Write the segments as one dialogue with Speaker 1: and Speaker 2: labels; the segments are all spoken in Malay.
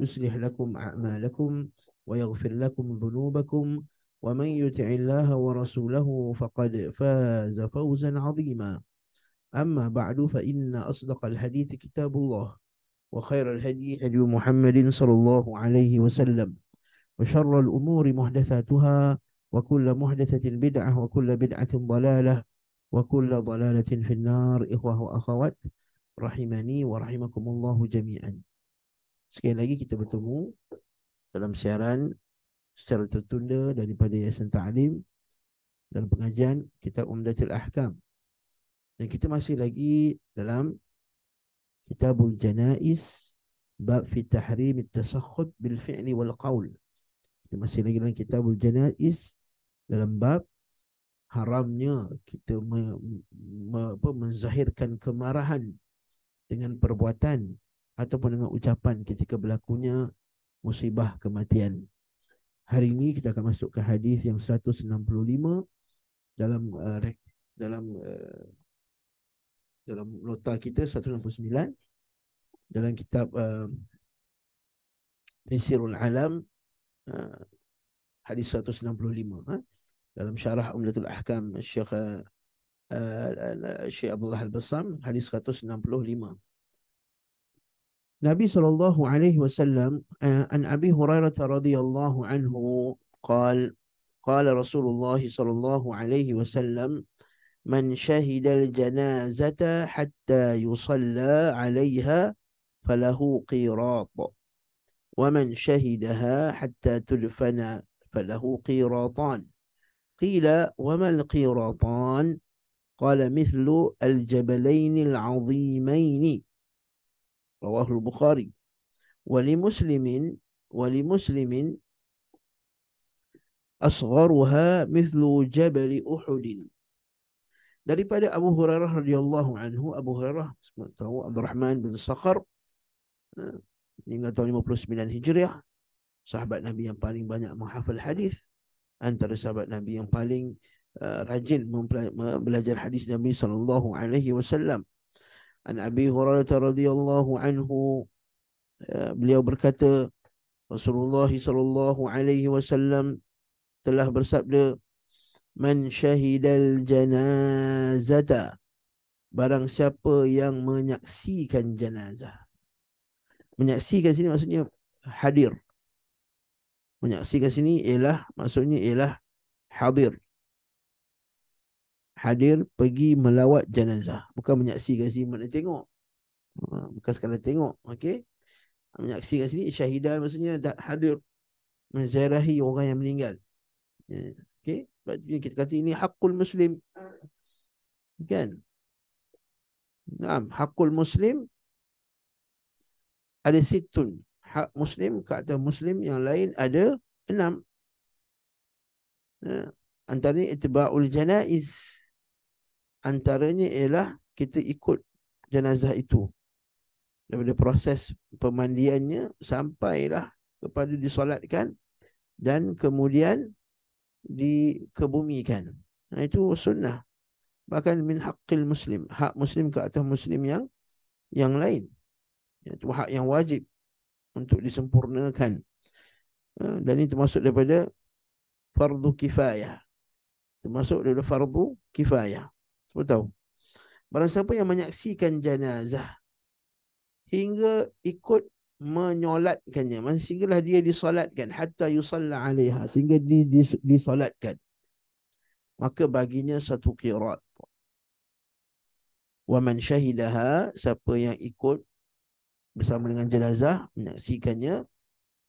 Speaker 1: يصلح لكم أعمالكم ويغفر لكم ذنوبكم ومن يطع الله ورسوله فقد فاز فوزا عظيما أما بعد فإن أصدق الحديث كتاب الله وخير الهدي هدي محمد صلى الله عليه وسلم وشر الأمور محدثاتها وكل محدثة بدعة وكل بدعة ضلالة وكل ضلالة في النار إخوة وأخوات رحمني ورحمكم الله جميعا Sekali lagi kita bertemu dalam siaran secara tertunda daripada Yayasan Ta'lim dalam pengajian kitab Umdatul Ahkam. Dan kita masih lagi dalam Kitabul Janais bab fi tahrim at-tasakhut bil fi'li wal qaul. Kita masih lagi dalam Kitabul Janais dalam bab haramnya kita me, me, apa menzahirkan kemarahan dengan perbuatan ataupun dengan ucapan ketika berlakunya musibah kematian. Hari ini kita akan masuk ke hadis yang 165 dalam uh, dalam uh, dalam nota kita 169 dalam kitab uh, Tafsirul uh, Alam uh, hadis 165 uh, ha? dalam syarah Umdatul Ahkam Syekh uh, uh Syekh Abdullah Al-Bassam hadis 165 النبي صلى الله عليه وسلم آه، عن أبي هريرة رضي الله عنه قال قال رسول الله صلى الله عليه وسلم من شهد الجنازة حتى يصلى عليها فله قيراط ومن شهدها حتى تدفن فله قيراطان قيل وما القيراطان قال مثل الجبلين العظيمين رواه البخاري ولمسلم ولمسلم أصغرها مثل جبل أحد daripada Abu Hurairah radhiyallahu anhu Abu Hurairah tahu Abdul Rahman bin Sakhar ha, meninggal tahun 59 Hijriah sahabat Nabi yang paling banyak menghafal hadis antara sahabat Nabi yang paling uh, rajin mempelajari hadis Nabi sallallahu alaihi wasallam An Abi Hurairah radhiyallahu anhu ya, beliau berkata Rasulullah sallallahu alaihi wasallam telah bersabda man syahidal janazata barang siapa yang menyaksikan jenazah menyaksikan sini maksudnya hadir menyaksikan sini ialah maksudnya ialah hadir hadir pergi melawat jenazah bukan menyaksikan sini mana tengok ha, bukan sekadar tengok okey menyaksikan sini syahidan maksudnya dah hadir menziarahi orang yang meninggal ya, okey sebab kita kata ini hakul muslim kan Naam, hakul muslim ada situn hak muslim kata muslim yang lain ada enam ya. antara ni itibaul janaiz antaranya ialah kita ikut jenazah itu daripada proses pemandiannya sampailah kepada disolatkan dan kemudian dikebumikan. Nah itu sunnah. Bahkan min haqqil muslim, hak muslim ke atas muslim yang yang lain. Itu hak yang wajib untuk disempurnakan. Dan ini termasuk daripada fardu kifayah. Termasuk daripada fardu kifayah. Semua tahu. Barang siapa yang menyaksikan jenazah hingga ikut menyolatkannya. Maksudnya sehinggalah dia disolatkan. Hatta yusalla alaiha. Sehingga dia disolatkan. Maka baginya satu kirat. Wa man syahidaha. Siapa yang ikut bersama dengan jenazah. Menyaksikannya.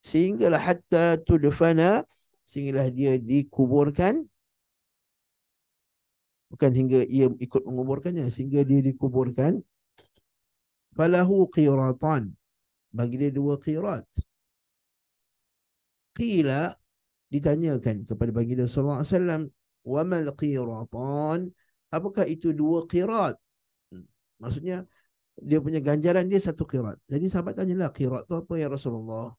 Speaker 1: Sehinggalah hatta tudfana. Sehinggalah dia dikuburkan bukan hingga ia ikut menguburkannya sehingga dia dikuburkan falahu qiratan bagi dia dua qirat qila ditanyakan kepada baginda sallallahu alaihi wasallam mal qiratan apakah itu dua qirat hmm. maksudnya dia punya ganjaran dia satu qirat jadi sahabat tanyalah qirat tu apa ya Rasulullah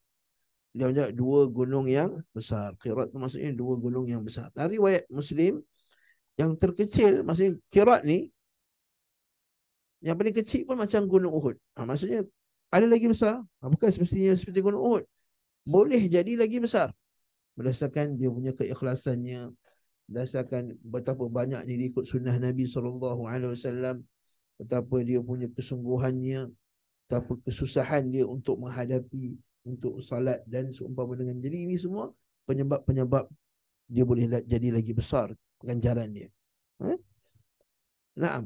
Speaker 1: dia punya dua gunung yang besar qirat tu maksudnya dua gunung yang besar dari riwayat muslim yang terkecil maksudnya kirat ni yang paling kecil pun macam gunung Uhud. Ha, maksudnya ada lagi besar. Ha, bukan semestinya seperti gunung Uhud. Boleh jadi lagi besar. Berdasarkan dia punya keikhlasannya. Berdasarkan betapa banyak dia ikut sunnah Nabi SAW. Betapa dia punya kesungguhannya. Betapa kesusahan dia untuk menghadapi. Untuk salat dan seumpama dengan. Jadi ini semua penyebab-penyebab dia boleh jadi lagi besar ganjaran dia. Ha? Naam.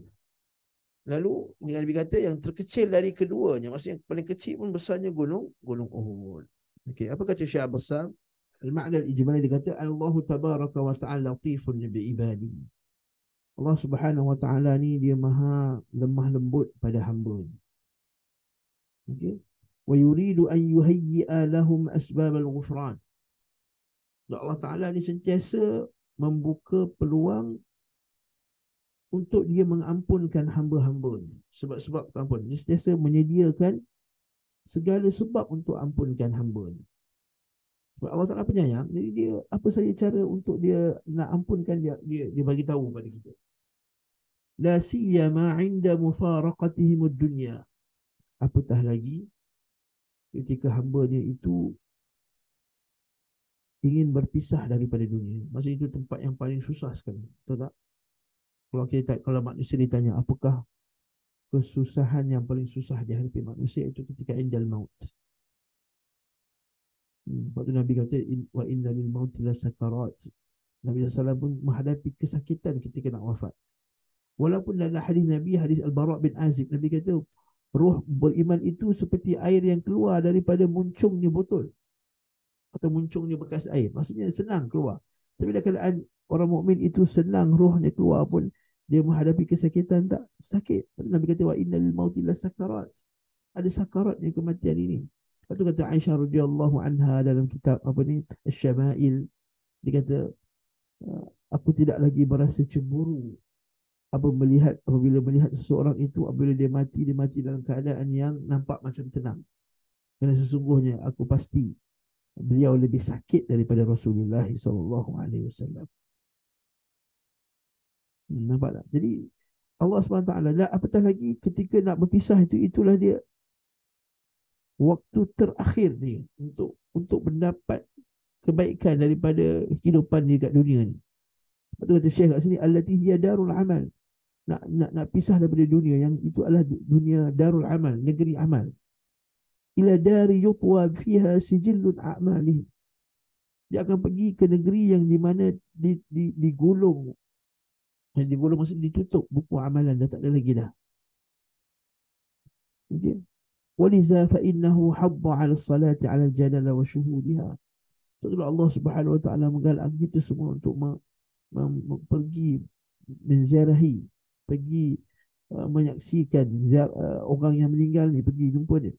Speaker 1: Lalu dengan Nabi kata yang terkecil dari keduanya, maksudnya yang paling kecil pun besarnya gunung, gunung Uhud. Okey, apa kata Syekh Abbasam? Al-ma'na al-ijmali dia kata Allah tabaraka wa ta'ala latifun bi ibadi. Allah Subhanahu wa ta'ala ni dia maha lemah lembut pada hamba ni. Okey. Wa yuridu an yuhayyi'a lahum asbab al-ghufran. Allah Ta'ala ni sentiasa membuka peluang untuk dia mengampunkan hamba-hambanya. Sebab-sebab ampun. Dia sentiasa menyediakan segala sebab untuk ampunkan hambanya. Sebab Allah Ta'ala penyayang, jadi dia apa saja cara untuk dia nak ampunkan dia, dia, dia bagi tahu pada kita. La siyama inda mufaraqatihimud dunya. Apatah lagi ketika hamba dia itu ingin berpisah daripada dunia. masa itu tempat yang paling susah sekali. Betul tak? Kalau kita kalau manusia ditanya apakah kesusahan yang paling susah di dihadapi manusia itu ketika indal maut. Hmm, Nabi kata wa inna lil maut la sakarat. Nabi SAW pun menghadapi kesakitan ketika nak wafat. Walaupun dalam hadis Nabi, hadis Al-Bara bin Azib, Nabi kata, roh beriman itu seperti air yang keluar daripada muncungnya botol atau muncungnya bekas air. Maksudnya senang keluar. Tapi dalam keadaan orang mukmin itu senang rohnya keluar pun dia menghadapi kesakitan tak? Sakit. Nabi kata wa innal mauti sakarat. Ada sakarat yang kematian ini. Lepas tu kata Aisyah radhiyallahu anha dalam kitab apa ni? Asy-Syama'il dia kata ah, aku tidak lagi berasa cemburu apa melihat apabila melihat seseorang itu apabila dia mati dia mati dalam keadaan yang nampak macam tenang. Kerana sesungguhnya aku pasti beliau lebih sakit daripada Rasulullah sallallahu alaihi wasallam. Hmm, nampak tak? Jadi Allah SWT lah, apatah lagi ketika nak berpisah itu itulah dia waktu terakhir ni untuk untuk mendapat kebaikan daripada kehidupan di dekat dunia ni. Betul kata Syekh kat sini allati hiya darul amal. Nak nak nak pisah daripada dunia yang itu adalah dunia darul amal, negeri amal ila dari yutwa fiha sijillun akmali Dia akan pergi ke negeri yang di mana di, di, digulung. Yang digulung maksudnya ditutup buku amalan. Dah tak ada lagi dah. Okay. fa innu habba al salati al jannah wa syuhudiha. Sebab Allah subhanahu wa ta'ala mengatakan kita semua untuk pergi menziarahi. Pergi uh, menyaksikan uh, orang yang meninggal ni. Pergi jumpa dia.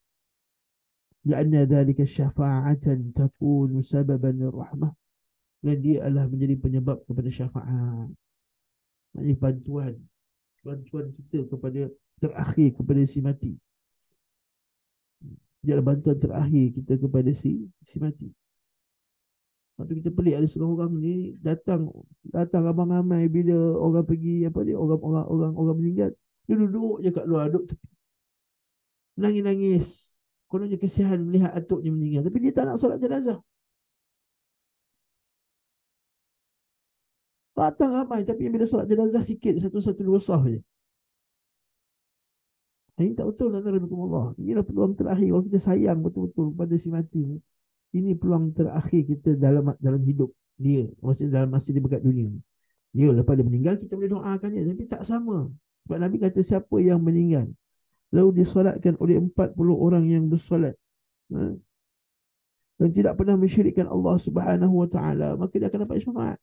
Speaker 1: لأن ذلك شفاعة تكون سببا للرحمة dan dia adalah menjadi penyebab kepada syafaat. Maknanya bantuan. Bantuan kita kepada terakhir kepada si mati. Dia adalah bantuan terakhir kita kepada si si mati. Waktu kita pelik ada seorang orang ni datang datang abang ramai bila orang pergi apa ni? orang orang orang orang meninggal dia duduk je kat luar duduk Nangis-nangis kononnya kesihan melihat atuknya meninggal tapi dia tak nak solat jenazah datang ramai tapi bila solat jenazah sikit satu-satu dua sah je ini tak betul dengan Rabbikum Allah. Inilah peluang terakhir. Kalau kita sayang betul-betul pada si mati Ini peluang terakhir kita dalam dalam hidup dia. Maksudnya dalam masa dia berkat dunia ni. Dia lepas dia meninggal, kita boleh doakan dia. Tapi tak sama. Sebab Nabi kata siapa yang meninggal lalu disolatkan oleh 40 orang yang bersolat ha? dan tidak pernah mensyirikkan Allah Subhanahu wa taala maka dia akan dapat syafaat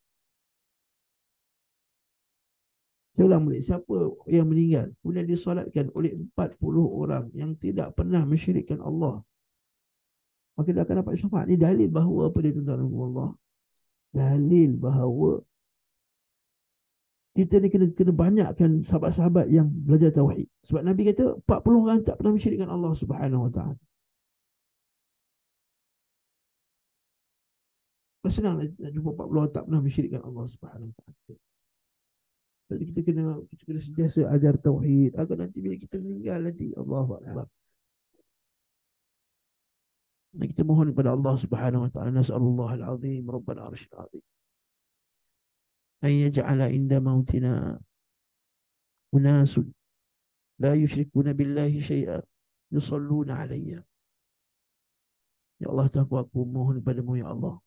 Speaker 1: Jualan balik, siapa yang meninggal? Kemudian disolatkan oleh 40 orang yang tidak pernah mensyirikkan Allah. Maka dia akan dapat syafaat. Ini dalil bahawa apa dia tuan-tuan Allah. Dalil bahawa kita ni kena kena banyakkan sahabat-sahabat yang belajar tauhid. Sebab Nabi kata 40 orang tak pernah mensyirikkan Allah Subhanahu Wa Taala. Senang nak, nak jumpa 40 orang tak pernah mensyirikkan Allah Subhanahu Wataala. Jadi kita kena kita kena sentiasa ajar tauhid agar nanti bila kita meninggal nanti Allahu Akbar. Dan kita mohon kepada Allah Subhanahu Wa Taala nasallallahu alazim rabbal arsyil azim. أن يجعل عند موتنا أناس لا يشركون بالله شيئا يصلون علي يا الله تقوى aku mohon padamu Ya Allah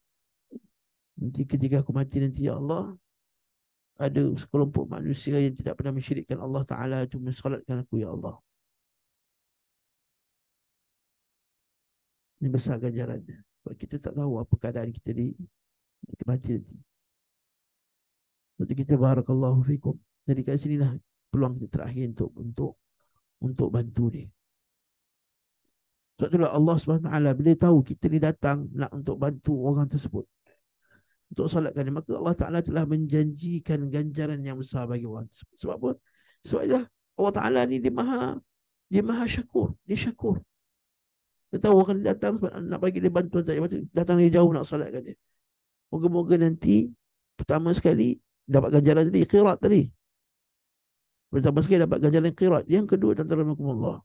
Speaker 1: Nanti ketika aku mati nanti Ya Allah Ada sekelompok manusia yang tidak pernah mensyirikkan Allah Ta'ala Cuma salatkan aku Ya Allah Ini besar ganjarannya Sebab kita tak tahu apa keadaan kita di Kita mati nanti Untuk kita barakallahu fikum. Jadi kat sini lah peluang kita terakhir untuk untuk untuk bantu dia. Sebab itulah Allah SWT bila tahu kita ni datang nak untuk bantu orang tersebut. Untuk salatkan dia. Maka Allah Ta'ala telah menjanjikan ganjaran yang besar bagi orang tersebut. Sebab apa? Sebab itulah Allah Ta'ala ni dia maha, dia maha syakur. Dia syakur. Dia tahu orang datang sebab nak bagi dia bantuan Datang dia jauh nak salatkan dia. Moga-moga nanti pertama sekali dapat ganjaran tadi qirat tadi bersama sekali dapat ganjaran qirat yang kedua tuan-tuan Allah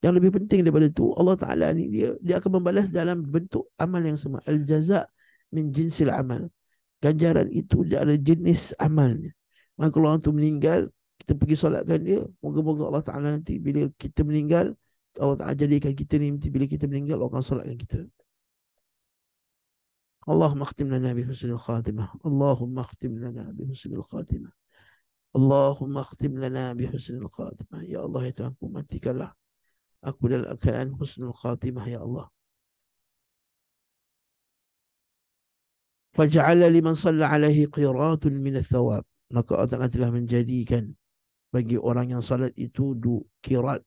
Speaker 1: yang lebih penting daripada itu Allah Taala ni dia dia akan membalas dalam bentuk amal yang sama al jaza min jinsil amal ganjaran itu dia ada jenis amalnya maka kalau orang tu meninggal kita pergi solatkan dia moga-moga Allah Taala nanti bila kita meninggal Allah Taala jadikan kita ni nanti bila kita meninggal orang akan solatkan kita اللهم اختم لنا بحسن الخاتمة اللهم اختم لنا بحسن الخاتمة اللهم اختم لنا بحسن الخاتمة يا الله يتعلم أنتك لا أقول لك عن حسن الخاتمة يا الله فجعل لمن صلى عليه قيرات من الثواب لك أدنت له من جديكا bagi orang yang salat itu du kirat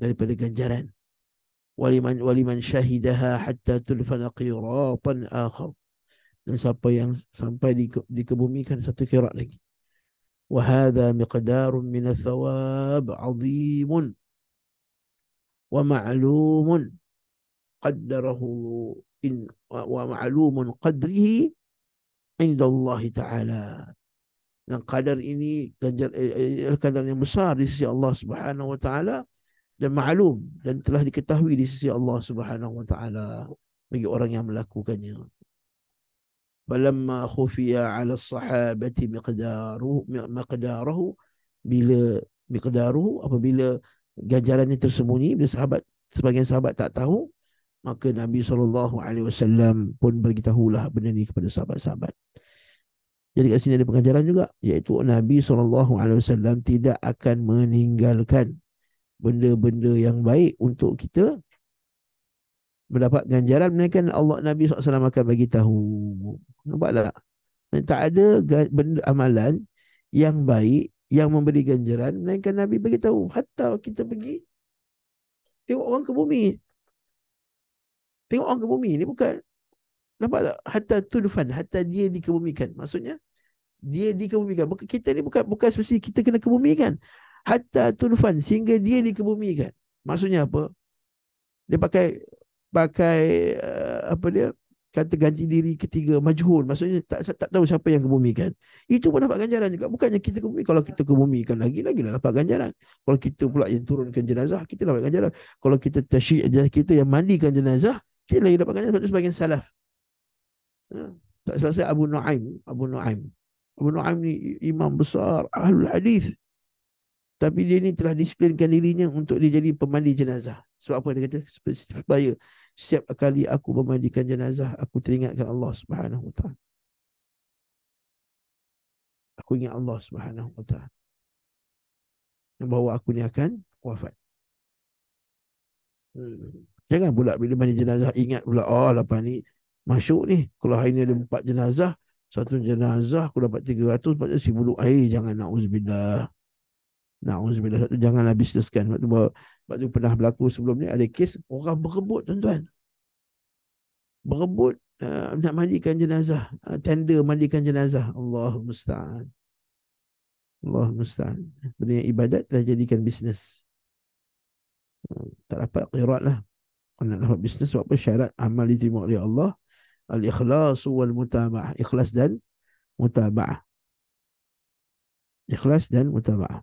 Speaker 1: daripada ganjaran waliman ولمن شهدها حتى تدفن قراطا اخر dan siapa yang sampai di, dikebumikan satu kirat lagi. Wahada miqdarun min thawab azim wa ma'lum qaddarahu in wa ma'lum qadrihi inda Allah taala. Dan qadar ini ganjar, eh, eh, kadar yang besar di sisi Allah Subhanahu wa taala dan maklum dan telah diketahui di sisi Allah Subhanahu wa taala bagi orang yang melakukannya. Balamma khufiya 'ala as-sahabati miqdaruhu miqdaruhu bila miqdaruhu apabila ganjarannya tersembunyi bila sahabat sebagian sahabat tak tahu maka Nabi sallallahu alaihi wasallam pun beritahulah benda ini kepada sahabat-sahabat. Jadi kat sini ada pengajaran juga iaitu Nabi sallallahu alaihi wasallam tidak akan meninggalkan benda-benda yang baik untuk kita mendapat ganjaran mereka Allah Nabi SAW akan bagi tahu. Nampak tak? Tak ada benda amalan yang baik yang memberi ganjaran mereka Nabi bagi tahu. Hatta kita pergi tengok orang ke bumi. Tengok orang ke bumi ni bukan nampak tak? Hatta tudfan, hatta dia dikebumikan. Maksudnya dia dikebumikan. Bukan kita ni bukan bukan sesi kita kena kebumikan hatta tunfan sehingga dia dikebumikan maksudnya apa dia pakai pakai uh, apa dia kata ganti diri ketiga majhul maksudnya tak tak tahu siapa yang kebumikan itu pun dapat ganjaran juga bukannya kita kebumi kalau kita kebumikan lagi lagi lah dapat ganjaran kalau kita pula yang turunkan jenazah kita dapat ganjaran kalau kita tasyyi' jenazah kita yang mandikan jenazah kita lagi dapat ganjaran sebab sebagian salaf ha? tak selesai Abu Nuaim Abu Nuaim Abu Nuaim ni imam besar ahli hadis tapi dia ni telah disiplinkan dirinya untuk dia jadi pemandi jenazah. Sebab apa dia kata? Supaya setiap kali aku memandikan jenazah, aku teringatkan Allah Subhanahu SWT. Aku ingat Allah Subhanahu SWT. bahawa aku ni akan wafat. Hmm. Jangan pula bila mandi jenazah ingat pula, oh ah, lapan ni masuk ni. Kalau hari ni ada empat jenazah, satu jenazah aku dapat tiga 300, sepatutnya sibuluk air. Jangan nak na'udzubillah. Nah, Nauzubillah janganlah bisneskan sebab tu, sebab tu pernah berlaku sebelum ni ada kes orang berebut tuan-tuan. Berebut uh, nak mandikan jenazah, uh, tender mandikan jenazah. Allah musta'an. Allah musta'an. Benda yang ibadat telah jadikan bisnes. Uh, tak dapat qirat lah. Kalau nak dapat bisnes apa syarat amal diterima oleh Allah. Al-ikhlas wal mutaba'ah. Ikhlas dan mutaba'ah. Ikhlas dan mutaba'ah.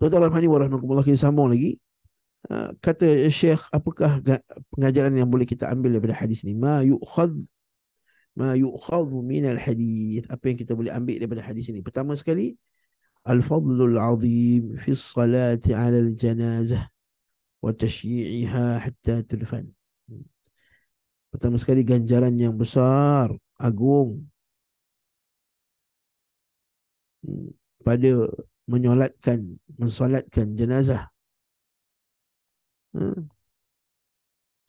Speaker 1: Tuan-tuan rahmani wa rahmatullah kita sambung lagi. Ah, kata Syekh, apakah pengajaran yang boleh kita ambil daripada hadis ini? Ma yu'khad ma yu'khad min al-hadis. Apa yang kita boleh ambil daripada hadis ini? Pertama sekali, al-fadlul azim fi salati 'ala al-janazah wa tashyi'iha hatta tudfan. Hmm. Pertama sekali ganjaran yang besar, agung hmm. pada menyolatkan mensolatkan jenazah ha?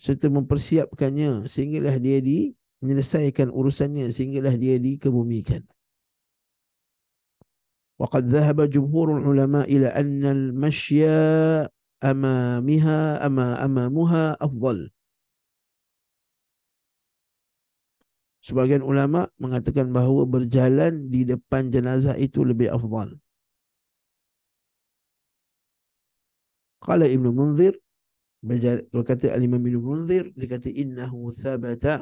Speaker 1: serta mempersiapkannya sehinggalah dia di menyelesaikan urusannya sehinggalah dia dikebumikan وقد ذهب جمهور العلماء الى ان المشي امامها اما امامها افضل Sebagian ulama mengatakan bahawa berjalan di depan jenazah itu lebih afdal. Qala Ibn Munzir berkata Al-Imam Ibn Munzir dia kata innahu thabata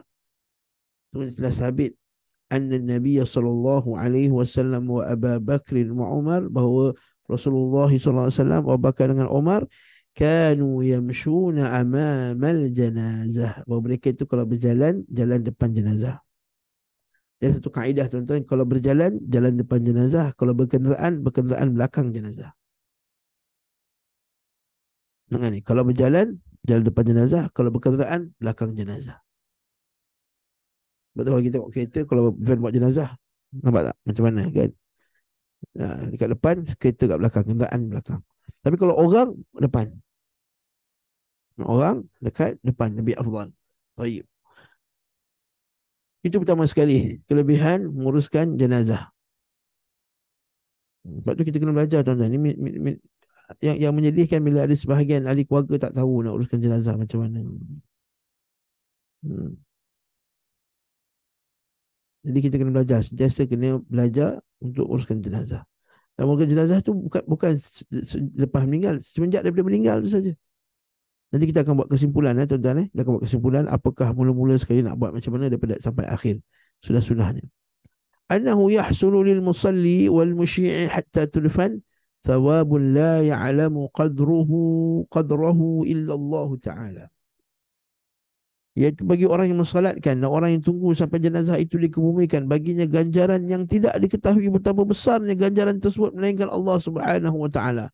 Speaker 1: Tuhan telah sabit anna Nabi sallallahu alaihi wasallam wa Abu Bakr wa Umar bahawa Rasulullah sallallahu alaihi wasallam wa Bakar dengan Umar kanu yamshuna amamal janazah bahawa mereka itu kalau berjalan jalan depan jenazah ada satu kaedah tuan-tuan kalau berjalan jalan depan jenazah kalau berkenderaan berkenderaan belakang jenazah dengan ni. Kalau berjalan, jalan depan jenazah. Kalau berkenderaan, belakang jenazah. Sebab tu kalau kita tengok kereta, kalau van buat jenazah, nampak tak? Macam mana kan? Ha, dekat depan, kereta kat belakang, kenderaan belakang. Tapi kalau orang, depan. Orang dekat depan, lebih afdal. Baik. Itu pertama sekali, kelebihan menguruskan jenazah. Sebab tu kita kena belajar tuan-tuan. Ini yang yang menyedihkan bila ada sebahagian ahli keluarga tak tahu nak uruskan jenazah macam mana. Hmm. Jadi kita kena belajar, sentiasa kena belajar untuk uruskan jenazah. Dan uruskan jenazah tu bukan bukan lepas meninggal, semenjak daripada meninggal tu saja. Nanti kita akan buat kesimpulan eh tuan-tuan eh. Kita akan buat kesimpulan apakah mula-mula sekali nak buat macam mana daripada sampai akhir. Sudah sunahnya. Anahu yahsulu lil musalli wal musyi'i hatta tulfan ثواب لا يعلم قدره قدره إلا الله تعالى Iaitu ya, bagi orang yang mensalatkan dan orang yang tunggu sampai jenazah itu dikebumikan baginya ganjaran yang tidak diketahui betapa besarnya ganjaran tersebut melainkan Allah Subhanahu wa taala.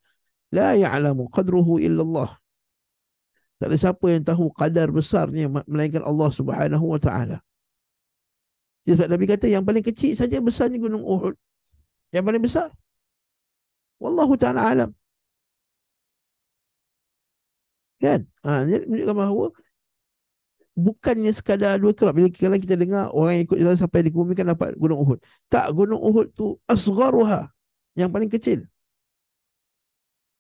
Speaker 1: La ya'lamu qadruhu illa Allah. Tak ada siapa yang tahu kadar besarnya melainkan Allah Subhanahu wa taala. Jadi ya, Nabi kata yang paling kecil saja besarnya gunung Uhud. Yang paling besar والله Taala alam, kan ha, jadi menunjukkan bahawa bukannya sekadar dua kerap bila kadang kita dengar orang ikut jalan sampai dikumumkan dapat gunung Uhud tak gunung Uhud tu asgaruha, yang paling kecil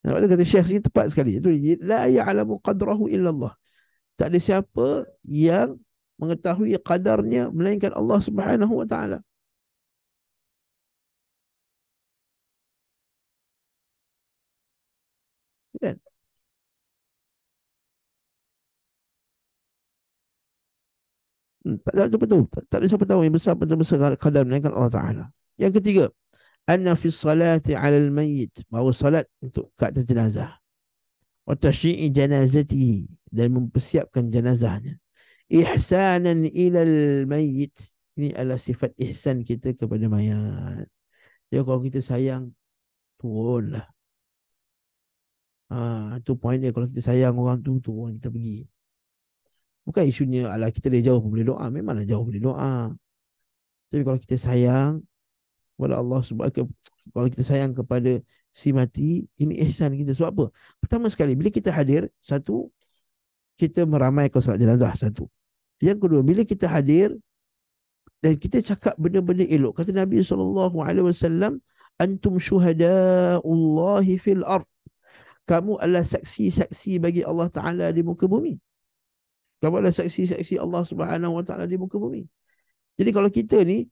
Speaker 1: Nampak tu kata Syekh sini tepat sekali. Itu la ya'lamu qadrahu illa Tak ada siapa yang mengetahui kadarnya melainkan Allah Subhanahu wa taala. Good. Hmm, tak ada siapa tahu. Tak ada siapa tahu yang besar pada besar kadar menaikkan Allah Ta'ala. Yang ketiga. Anna fi salati ala al-mayyit. Bahawa salat untuk ke atas jenazah. Wa tashi'i janazatihi. Dan mempersiapkan jenazahnya. Ihsanan ila al-mayyit. Ini adalah sifat ihsan kita kepada mayat. Jadi kalau kita sayang, turunlah. Ha, ah, itu poin dia kalau kita sayang orang tu tu orang kita pergi. Bukan isunya ala kita dia jauh boleh doa, memanglah jauh boleh doa. Tapi kalau kita sayang kepada Allah Subhanahu kalau kita sayang kepada si mati, ini ihsan kita sebab apa? Pertama sekali bila kita hadir, satu kita meramaikan solat jenazah satu. Yang kedua, bila kita hadir dan kita cakap benda-benda elok. Kata Nabi saw. alaihi wasallam, antum Allah fil ardh kamu adalah saksi-saksi bagi Allah Ta'ala di muka bumi. Kamu adalah saksi-saksi Allah Subhanahu Wa Ta'ala di muka bumi. Jadi kalau kita ni,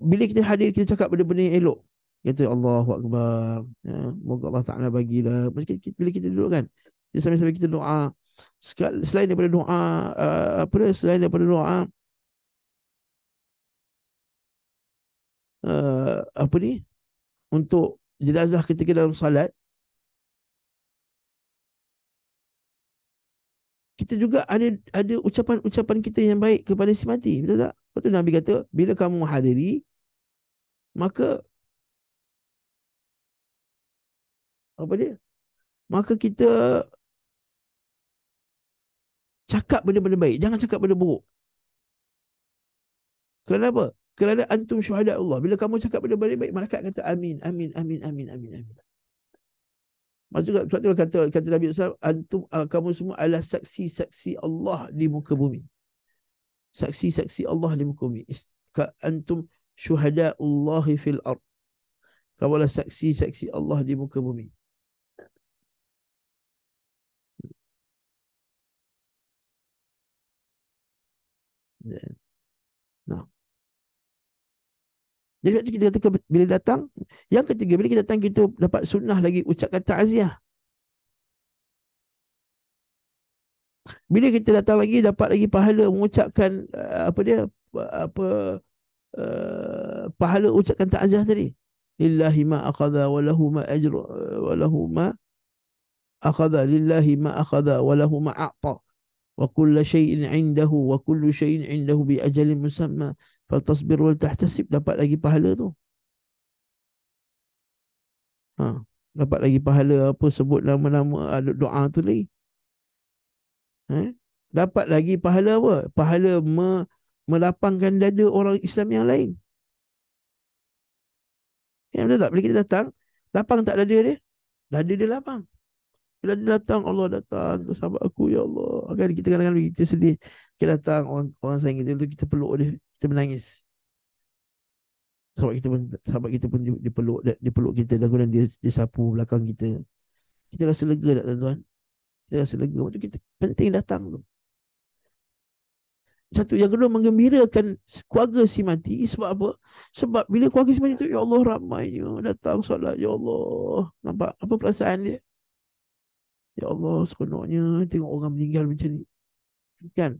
Speaker 1: bila kita hadir, kita cakap benda-benda yang elok. Kata Allah Akbar. Ya, moga Allah Ta'ala bagilah. Bila kita duduk kan, dia sambil-sambil kita doa. Selain daripada doa, uh, apa selain daripada doa, uh, apa ni untuk jenazah ketika dalam salat kita juga ada ada ucapan-ucapan kita yang baik kepada si mati. Betul tak? Lepas tu Nabi kata, bila kamu hadiri, maka apa dia? Maka kita cakap benda-benda baik. Jangan cakap benda buruk. Kerana apa? Kerana antum syuhada Allah. Bila kamu cakap benda-benda baik, malaikat kata amin, amin, amin, amin, amin. amin. Maksud juga sebab itu kata kata Nabi SAW, antum uh, kamu semua adalah saksi-saksi Allah di muka bumi. Saksi-saksi Allah di muka bumi. Ka antum syuhadaullahi fil ard. Kamu adalah saksi-saksi Allah di muka bumi. Yeah. Ya. No. Jadi waktu kita katakan bila datang, yang ketiga bila kita datang kita dapat sunnah lagi ucapkan ta'ziah. Bila kita datang lagi dapat lagi pahala mengucapkan eh, apa dia apa eh, pahala ucapkan ta'ziah tadi. Lillahi ma akhadha wa lahu ma ajra eh, wa lahu ma akhadha lillahi ma akhadha wa lahu ma a'ta wa kullu shay'in 'indahu wa kullu shay'in 'indahu bi ajalin musamma Fatasbir wal tahtasib dapat lagi pahala tu. Ha, dapat lagi pahala apa sebut nama-nama ada ah, doa tu lagi. Ha? Dapat lagi pahala apa? Pahala me melapangkan dada orang Islam yang lain. Ya, betul tak? Bila kita datang, lapang tak dada dia? Dada dia lapang. Bila dia datang, Allah datang ke sahabat aku, Ya Allah. Kan kita kadang-kadang kita sedih. Kita datang, orang, orang sayang kita, itu kita peluk dia kita menangis. Sahabat kita pun sahabat kita pun dipeluk dipeluk kita dan lah kemudian dia dia belakang kita. Kita rasa lega tak tuan-tuan? Kita rasa lega waktu kita penting datang tu. Satu yang kedua menggembirakan keluarga si mati sebab apa? Sebab bila keluarga si mati tu ya Allah ramainya datang solat ya Allah. Nampak apa perasaan dia? Ya Allah seronoknya tengok orang meninggal macam ni. Kan?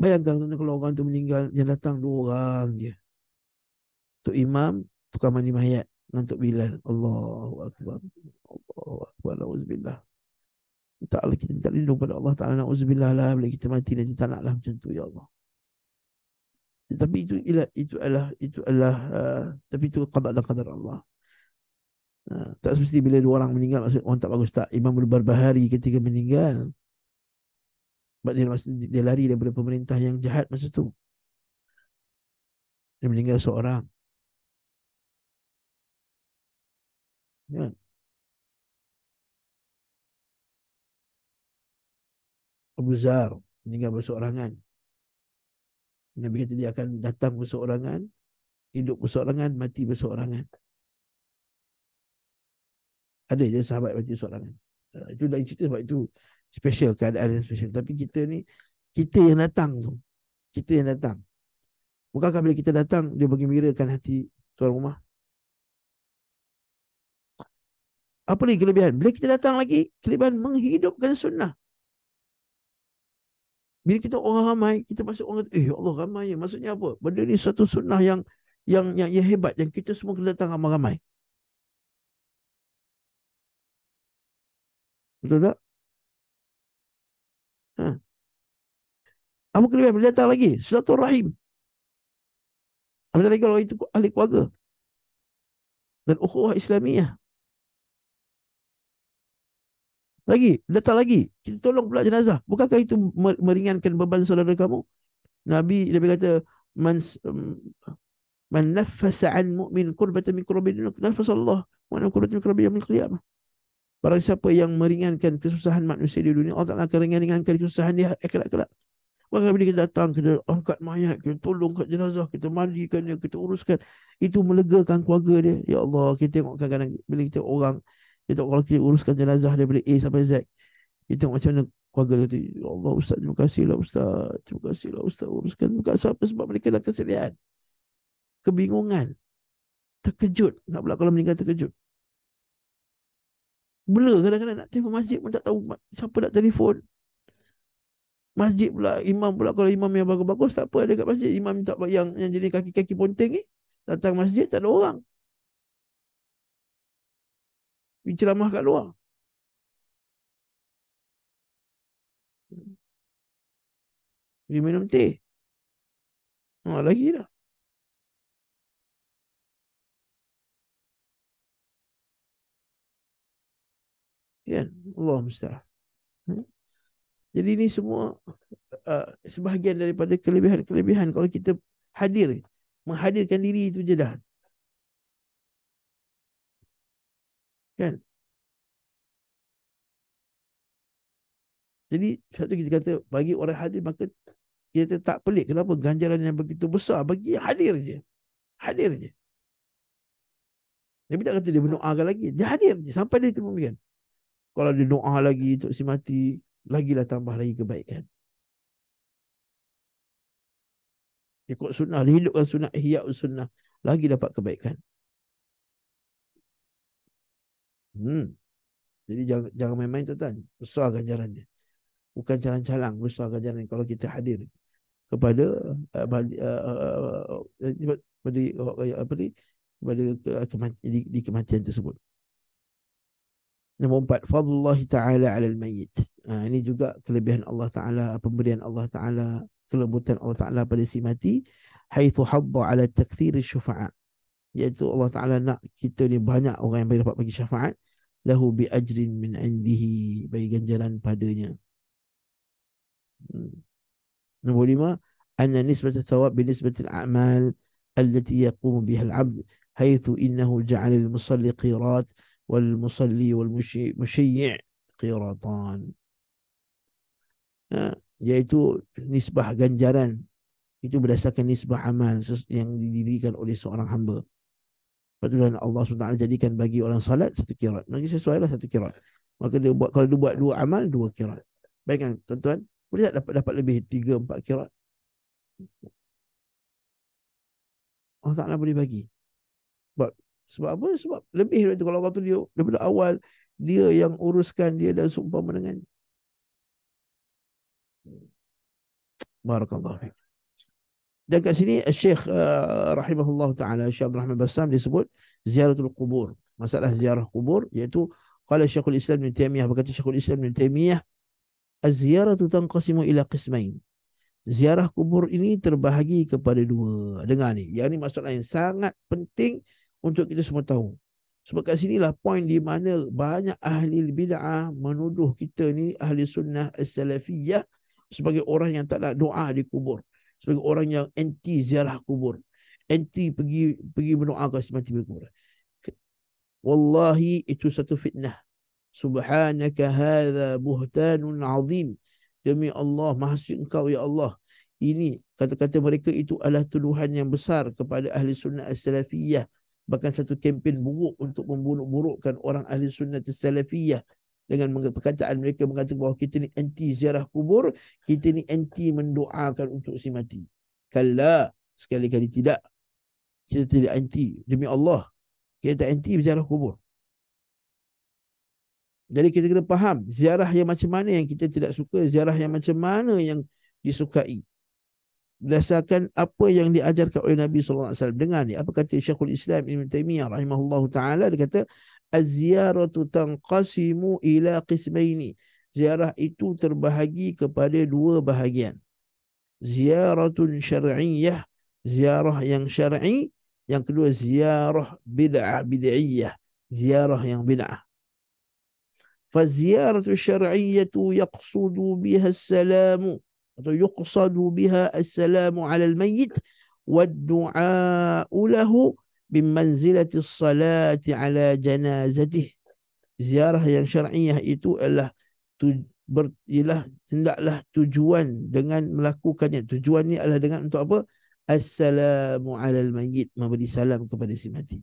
Speaker 1: Bayangkan kalau orang itu meninggal yang datang dua orang je. Tok Imam, tukang mandi mayat dengan Tok Bilal. Allahu Akbar. Allahu Akbar. Na'udzubillah. Minta Allah kita minta lindung pada Allah Ta'ala. Na'udzubillah lah. Bila kita mati nanti tak naklah macam tu. Ya Allah. Tapi itu ialah itu adalah itu adalah uh, tapi itu qada dan qadar Allah. Uh, tak semestinya bila dua orang meninggal maksud orang tak bagus tak imam berbahari ketika meninggal. Sebab dia, dia lari daripada pemerintah yang jahat masa tu. Dia meninggal seorang. Ya. Abu Zar meninggal berseorangan. Nabi kata dia akan datang berseorangan, hidup berseorangan, mati berseorangan. Ada je sahabat mati berseorangan. Itu dah cerita sebab itu special keadaan yang special tapi kita ni kita yang datang tu kita yang datang bukankah bila kita datang dia bagi mirakan hati tuan rumah apa ni kelebihan bila kita datang lagi kelebihan menghidupkan sunnah bila kita orang ramai kita masuk orang kata, eh ya Allah ramai ya. maksudnya apa benda ni satu sunnah yang yang yang, yang hebat yang kita semua kena datang ramai-ramai betul tak Ha. Kamu kena boleh datang lagi. Selatuh rahim. Apatah lagi kalau itu ahli keluarga. Dan ukhuwah Islamiyah. Lagi, datang lagi. Kita tolong pula jenazah. Bukankah itu meringankan beban saudara kamu? Nabi Nabi kata, Man, man nafasa an mu'min kurbatan min kurbatan min kurbatan min kurbatan min kurbatan min Barang siapa yang meringankan kesusahan manusia di dunia, Allah Ta'ala akan ringankan kesusahan dia akhirat kelak. Maka bila kita datang, kita angkat mayat, kita tolong kat jenazah, kita mandikan dia, kita uruskan. Itu melegakan keluarga dia. Ya Allah, kita tengok kadang-kadang bila kita orang, kita kalau kita uruskan jenazah dia daripada A sampai Z, kita tengok macam mana keluarga dia Ya Allah Ustaz, terima kasih lah Ustaz. Terima kasih lah Ustaz. Uruskan. Bukan siapa sebab mereka dah kesedihan. Kebingungan. Terkejut. Nak pula kalau meninggal terkejut blur kadang-kadang nak telefon masjid pun tak tahu siapa nak telefon masjid pula imam pula kalau imam yang bagus-bagus tak apa ada kat masjid imam tak yang yang jadi kaki-kaki ponteng ni datang masjid tak ada orang ceramah kat luar Pergi minum teh. Ha, lagi dah. kan Allah musta'an hmm? jadi ini semua uh, sebahagian daripada kelebihan-kelebihan kalau kita hadir menghadirkan diri itu je dah kan jadi satu kita kata bagi orang hadir maka kita tak pelik kenapa ganjaran yang begitu besar bagi hadir je hadir je Nabi tak kata dia menoakan lagi. Dia hadir je. Sampai dia kemudian kalau dia doa lagi untuk si mati, lagilah tambah lagi kebaikan. Ikut sunnah, hidupkan sunnah, hiyak sunnah, lagi dapat kebaikan. Hmm. Jadi jangan, jangan main-main tuan-tuan. Besar ganjarannya. Bukan calang-calang, besar ganjaran kalau kita hadir kepada uh, uh, uh, uh, apa ni, kepada ke, ke, di, di kematian tersebut. Nombor empat, fadlullah ta'ala alal mayyit. Ha, ini juga kelebihan Allah Ta'ala, pemberian Allah Ta'ala, kelembutan Allah Ta'ala pada si mati. Haythu hadda ala takthiri syufa'at. Iaitu Allah Ta'ala nak kita ni banyak orang yang boleh dapat bagi syafaat. Lahu bi ajrin min indihi. Bagi ganjaran padanya. Hmm. Nombor lima. Anna nisbata thawab bi nisbatil a'mal allati yaqumu bihal abd Haythu innahu ja'ala al-musalli qirat. والمصلي والمشيع قيراطان yaitu nisbah ganjaran itu berdasarkan nisbah amal yang didirikan oleh seorang hamba. Patutlah Allah SWT jadikan bagi orang salat satu kirat. Bagi sesuai lah satu kirat. Maka dia buat kalau dia buat dua amal, dua kirat. Baikkan tuan-tuan, boleh tak dapat, dapat lebih tiga, empat kirat? Allah Ta'ala boleh bagi. Sebab sebab apa? Sebab lebih daripada kalau orang tu dia daripada awal dia yang uruskan dia dan seumpama dengan Barakallahu fiik. Dan kat sini eh, Syekh uh, eh, rahimahullah taala Syekh Abdul Rahman Bassam disebut ziaratul kubur. Masalah ziarah kubur iaitu qala Syekhul Islam Ibn Taimiyah berkata Syekhul Islam Ibn Taimiyah az-ziyaratu tanqasimu ila qismain. Ziarah kubur ini terbahagi kepada dua. Dengar ni. Yang ni masalah yang sangat penting untuk kita semua tahu. Sebab kat sinilah poin di mana banyak ahli bid'ah menuduh kita ni ahli sunnah as-salafiyah sebagai orang yang tak nak doa di kubur. Sebagai orang yang anti ziarah kubur. Anti pergi pergi berdoa ke mati di kubur. Wallahi itu satu fitnah. Subhanaka hadha buhtanun azim. Demi Allah, mahasiswa engkau ya Allah. Ini kata-kata mereka itu adalah tuduhan yang besar kepada ahli sunnah as-salafiyah. as salafiyah bahkan satu kempen buruk untuk membunuh burukkan orang ahli sunnah salafiyah dengan perkataan mereka mengatakan bahawa kita ni anti ziarah kubur, kita ni anti mendoakan untuk si mati. Kala, sekali-kali tidak. Kita tidak anti. Demi Allah, kita tak anti ziarah kubur. Jadi kita kena faham ziarah yang macam mana yang kita tidak suka, ziarah yang macam mana yang disukai berdasarkan apa yang diajarkan oleh Nabi sallallahu alaihi wasallam. Dengar ni apa kata Syekhul Islam Ibn Taimiyah rahimahullahu taala dia kata az-ziyaratu tanqasimu ila qismaini. Ziarah itu terbahagi kepada dua bahagian. Ziyaratun syar'iyyah, ziarah yang syar'i, yang kedua ziarah bid'ah bid'iyyah, ziarah yang bid'ah. فالزيارة الشرعية يقصد بها salamu." atau yuqsadu biha assalamu ala almayyit wa ad-du'a lahu bi manzilati as-salati ala janazatih ziarah yang syar'iyah itu adalah tu, ber, hendaklah tujuan dengan melakukannya tujuan ni adalah dengan untuk apa assalamu ala almayyit memberi salam kepada si mati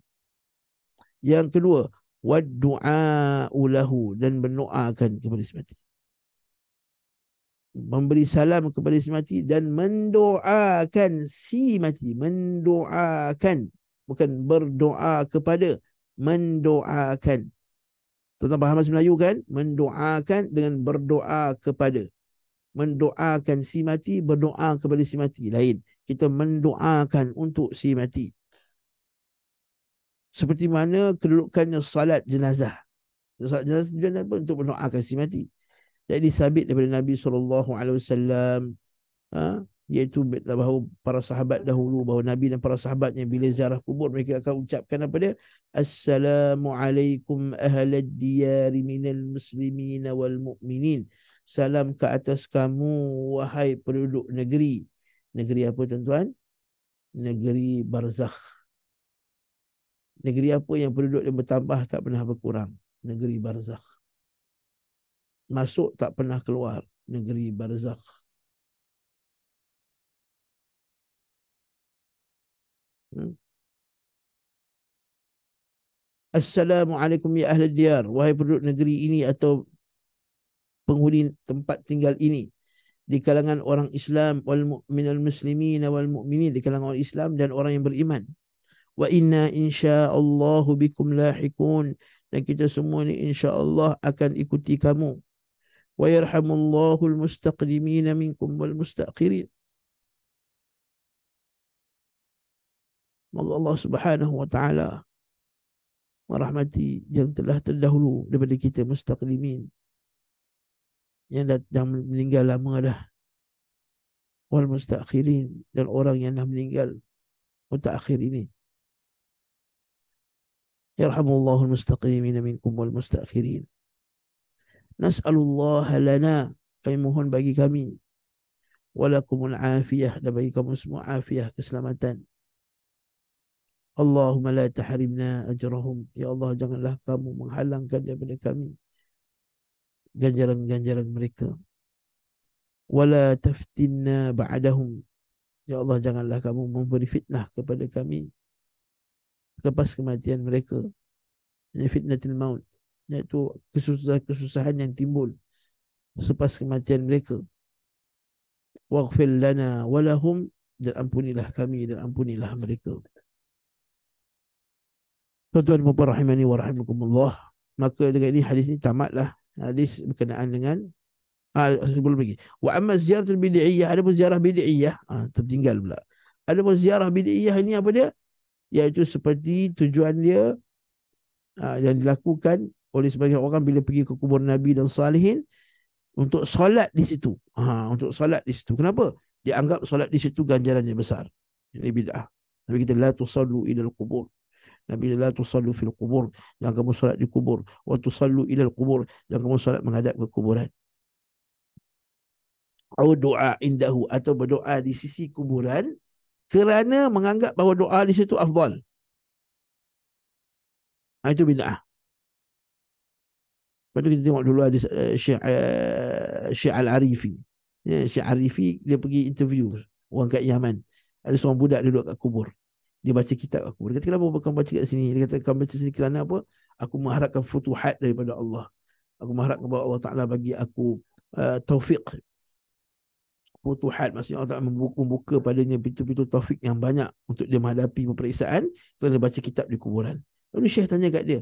Speaker 1: yang kedua wa ad-du'a lahu dan berdoakan kepada si mati memberi salam kepada si mati dan mendoakan si mati mendoakan bukan berdoa kepada mendoakan tentang bahasa Melayu kan mendoakan dengan berdoa kepada mendoakan si mati berdoa kepada si mati lain kita mendoakan untuk si mati seperti mana kedudukannya salat jenazah salat jenazah itu untuk mendoakan si mati jadi sabit daripada Nabi SAW. Ha? Iaitu bahawa para sahabat dahulu, bahawa Nabi dan para sahabatnya bila ziarah kubur mereka akan ucapkan apa dia? Assalamualaikum ahlal diyari minal muslimin wal mu'minin. Salam ke atas kamu, wahai penduduk negeri. Negeri apa tuan-tuan? Negeri Barzakh. Negeri apa yang penduduk yang bertambah tak pernah berkurang? Negeri Barzakh masuk tak pernah keluar negeri barzakh hmm? Assalamualaikum ya ahli diyar wahai penduduk negeri ini atau penghuni tempat tinggal ini di kalangan orang Islam wal mu'minul muslimin wal mu'minin di kalangan orang Islam dan orang yang beriman wa inna insyaallah bikum lahiqun dan kita semua ni insyaallah akan ikuti kamu ويرحم الله المستقدمين منكم والمستأخرين الله سبحانه وتعالى ورحمتي yang telah terdahulu daripada kita mustaqlimin yang dah, datang meninggal lama dah wal mustaakhirin dan orang yang dah meninggal mutaakhir ini yarhamullahu al-mustaqlimin minkum wal mustakhirin Nas'alullah lana Kami mohon bagi kami Walakumul afiyah Dan bagi kamu semua afiyah keselamatan Allahumma la tahrimna ajrahum Ya Allah janganlah kamu menghalangkan daripada kami Ganjaran-ganjaran mereka Wala taftinna ba'dahum Ya Allah janganlah kamu memberi fitnah kepada kami Lepas kematian mereka Ini fitnatil maut iaitu kesusahan-kesusahan yang timbul selepas kematian mereka. Waghfir lana walahum dan ampunilah kami dan ampunilah mereka. Tuan-tuan dan puan rahimani wa rahimakumullah. Maka dengan ini hadis ini tamatlah hadis berkenaan dengan ah sebelum lagi. Wa amma ziyaratul bid'iyyah ada pun ziarah bid'iyyah ah ha, tertinggal pula. Ada pun ziarah bid'iyyah ini apa dia? Iaitu seperti tujuan dia ha, yang dilakukan oleh sebagian orang bila pergi ke kubur Nabi dan salihin untuk solat di situ. Ha, untuk solat di situ. Kenapa? Dianggap solat di situ ganjarannya besar. Ini bid'ah. Nabi kita la tusallu ila al-qubur. Nabi kata, la tusallu fil qubur. Jangan kamu solat di kubur. Wa tusallu ila al-qubur. Jangan kamu solat menghadap ke kuburan. Au doa indahu atau berdoa di sisi kuburan kerana menganggap bahawa doa di situ afdal. Ha, itu bid'ah. Lepas tu kita tengok dulu ada eh, Syekh, eh, Syekh Al-Arifi. Ya, Syekh Al-Arifi dia pergi interview orang kat Yaman. Ada seorang budak duduk kat kubur. Dia baca kitab aku. Dia kata kenapa kau baca kat sini? Dia kata kau baca sini kerana apa? Aku mengharapkan futuhat daripada Allah. Aku mengharapkan bahawa Allah Ta'ala bagi aku uh, eh, taufik. Futuhat maksudnya Allah tak membuka, membuka padanya pintu-pintu taufik yang banyak untuk dia menghadapi peperiksaan kerana baca kitab di kuburan. Lalu Syekh tanya kat dia,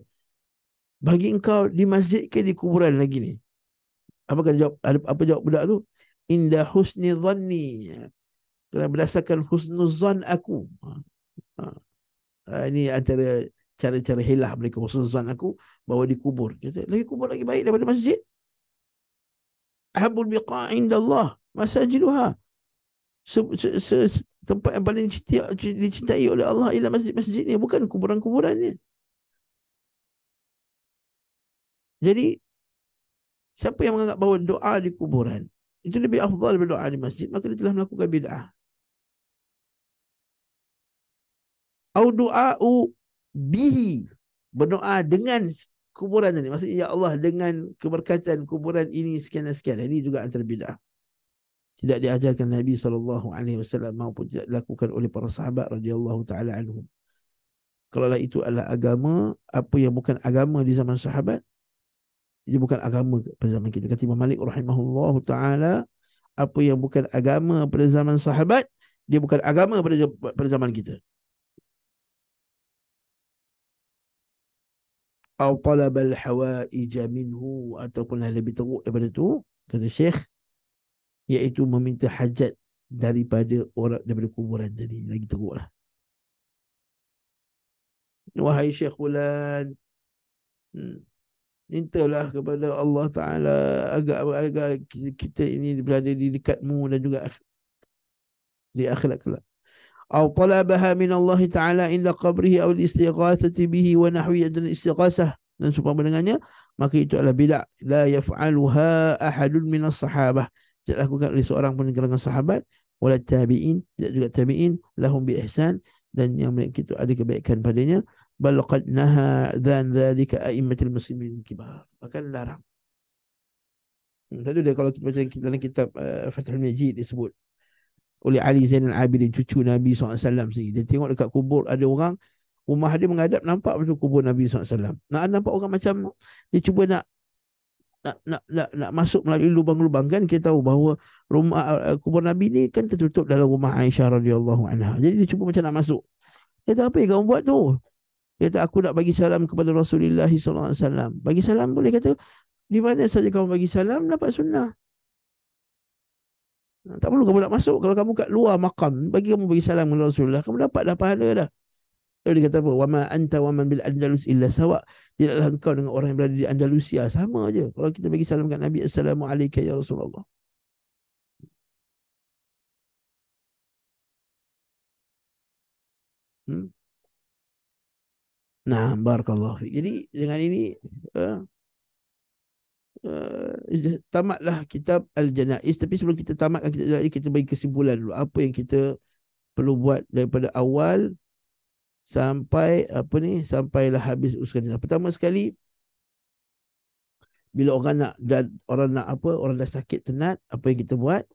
Speaker 1: bagi engkau di masjid ke di kuburan lagi ni apa kata jawab apa jawab budak tu inda husni dhanni kerana berdasarkan husnul zan aku ha. Ha. ha. ini antara cara-cara hilah mereka husnul zan aku bawa di kubur kata lagi kubur lagi baik daripada masjid habul biqa inda Allah masajiduha se, se, se, se, tempat yang paling dicintai oleh Allah ialah masjid-masjid ni bukan kuburan-kuburan ni Jadi siapa yang menganggap bahawa doa di kuburan itu lebih afdal daripada doa di masjid, maka dia telah melakukan bid'ah. Au doa u bihi berdoa dengan kuburan ini. Maksudnya, Ya Allah, dengan keberkatan kuburan ini sekian-sekian. Ini juga antara bid'ah. Tidak diajarkan Nabi SAW maupun tidak dilakukan oleh para sahabat radhiyallahu ta'ala anhum. Lah itu adalah agama, apa yang bukan agama di zaman sahabat, ini bukan agama pada zaman kita. Kata Imam Malik rahimahullahu taala apa yang bukan agama pada zaman sahabat, dia bukan agama pada, pada zaman kita. Atau talab al-hawaij minhu ataupun yang lebih teruk daripada itu? kata Syekh iaitu meminta hajat daripada orang daripada kuburan tadi lagi teruklah. Wahai Syekh Bulan. Hmm mintalah kepada Allah Taala agar agar kita ini berada di dekatmu dan juga di akhirat kelak. Aw talabaha min Allah Taala inda qabrihi aw istighatsati bihi wa nahwi dan istighatsah dan supaya dengannya maka itu adalah bidah la yaf'alha ahadun min as-sahabah tidak lakukan oleh seorang pun kalangan sahabat wala tabi'in tidak juga tabi'in lahum bi ihsan dan yang mereka itu ada kebaikan padanya bal qad naha dan zalika a'immatul muslimin kibar Maka larang Tadi dia kalau kita baca dalam kitab uh, Fathul Majid disebut oleh Ali Zainal Abidin cucu Nabi SAW sendiri. Dia tengok dekat kubur ada orang rumah dia menghadap nampak betul kubur Nabi SAW. Nak nampak orang macam dia cuba nak nak nak nak, nak masuk melalui lubang-lubang kan kita tahu bahawa rumah uh, kubur Nabi ni kan tertutup dalam rumah Aisyah radhiyallahu anha. Jadi dia cuba macam nak masuk. Kata apa yang kamu buat tu? Dia kata aku nak bagi salam kepada Rasulullah SAW. Bagi salam boleh kata di mana saja kamu bagi salam dapat sunnah. Tak perlu kamu nak masuk. Kalau kamu kat luar makam, bagi kamu bagi salam kepada Rasulullah, kamu dapat dah pahala dah. Lalu dia kata apa? Wama anta wa man bil andalus illa sawa. Tidaklah engkau dengan orang yang berada di Andalusia. Sama aja. Kalau kita bagi salam kepada Nabi, Assalamualaikum ya Rasulullah. Hmm? Nah, barakallahu fiik. Jadi dengan ini uh, uh, tamatlah kitab Al-Janaiz. Tapi sebelum kita tamatkan kitab al kita bagi kesimpulan dulu. Apa yang kita perlu buat daripada awal sampai apa ni sampailah habis uskan pertama sekali bila orang nak dan orang nak apa orang dah sakit tenat apa yang kita buat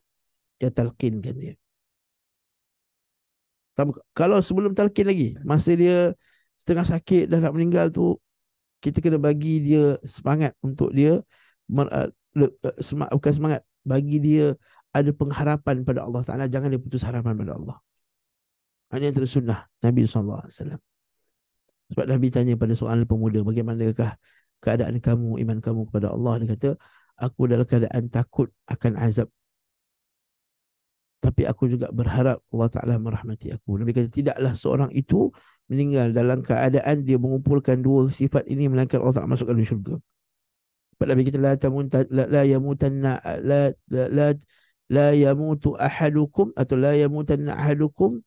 Speaker 1: kita kan dia kalau sebelum talqin lagi masa dia setengah sakit dah nak meninggal tu kita kena bagi dia semangat untuk dia uh, uh, bukan semangat bagi dia ada pengharapan pada Allah Taala jangan dia putus harapan pada Allah. Ini yang tersunnah Nabi sallallahu alaihi wasallam. Sebab Nabi tanya pada soalan pemuda bagaimanakah keadaan kamu iman kamu kepada Allah dia kata aku dalam keadaan takut akan azab tapi aku juga berharap Allah Ta'ala merahmati aku. Nabi kata, tidaklah seorang itu meninggal dalam keadaan dia mengumpulkan dua sifat ini melainkan Allah Ta'ala masukkan di syurga. Nabi kata, la, tamunta, la, la yamutanna la, la, la, la yamutu ahadukum atau la yamutanna ahadukum